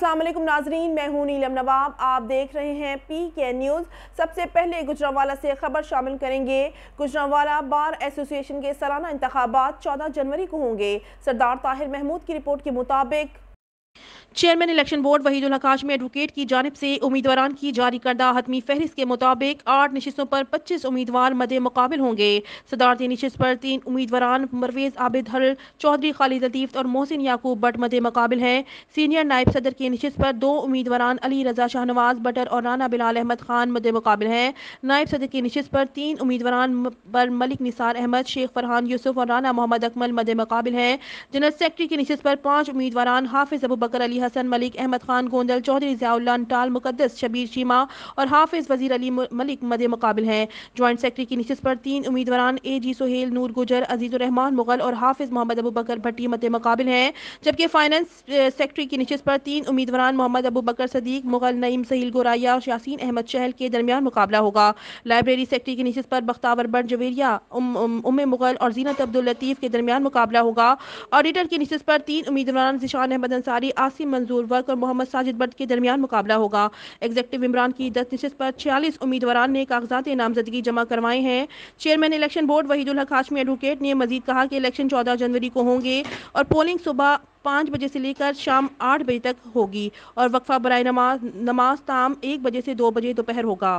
अस्सलाम नाजरीन मैं हूं नीलम नवाब आप देख रहे हैं पी के न्यूज़ सबसे पहले गुजरावाला से खबर शामिल करेंगे गुजरावाला बार एसोसिएशन के सालाना इंतबात चौदह जनवरी को होंगे सरदार ताहिर महमूद की रिपोर्ट के मुताबिक चेयरमैन इलेक्शन बोर्ड वहीदुल हकाश में एडवोकेट की जानब से उम्मीदवार की जारी करदा हतमी फहरिस्त के मुताबिक आठ नशस्तों पर पच्चीस उम्मीदवार मद मुकाबल होंगे सदारती नशस्त पर तीन उम्मीदवार मरवेज आबिद हल चौधरी खालिद लतीफ़ और मोहसिन याकूब बट मद मुकाबल हैं सीनियर नायब सदर की नशस्त पर दो उम्मीदवार अली रजा शाहनवाज बटर और राना बिलाल अहमद खान मद मुकाबल हैं नायब सदर की नशस्त पर तीन उम्मीदवार पर मलिक निसार अहमद शेख फरहान यूसुफ और राना मोहम्मद अकमल मद मुकाबल हैं जनरल सेक्रेटरी की नशस्त पर पाँच उम्मीदवार हाफिज अबू बकर अली हसन मलिक अहमद खान गोंदल चौधरी जयाउल्ला टाल मुकदस शबीर शीमा और हाफिज वजीर अली मलिक मदे मुकाबल हैं जॉइंट सेक्रेटरी की नशस्त पर तीन उम्मीदवार ए जी सुहेल नूर गुजर अजीज़ुररहमान मुगल और हाफिज मोहम्मद अबू बकर भट्टी मद मुकाबल हैं जबकि फाइनेंस सेक्रेटरी की नशस्त पर तीन उम्मीदवार मोहम्मद अबू बकर सदीक मुगल नईम सहील गोराया और यासिन अहमद शहल के दरमियान मुकाबला होगा लाइब्रेरी सेक्रेटरी की नशस्त पर बख्तावर बट जवेरिया उम, उम, उम मुगल और जीनत अब्दुल लतीफ़ के दरमियान मुकाबला होगा ऑडिटर की नशस्त पर तीन उम्मीदवार जिशान अहमद अंसारी जौहरी आसिम मंजूर वर्क और मोहम्मद साजिद भट्ट के दरमियान मुकाबला होगा एग्जेक्टिव इमरान की दस नशस्त पर छियालीस उम्मीदवार ने कागजात नामजदगी जमा करवाए हैं चेयरमैन इलेक्शन बोर्ड वहीदुल हक हाशमी एडवोकेट ने मजीद कहा कि इलेक्शन चौदह जनवरी को होंगे और पोलिंग सुबह पाँच बजे से लेकर शाम आठ बजे तक होगी और वक्फा बरए नमाज नमाज ताम एक बजे से दो बजे दोपहर होगा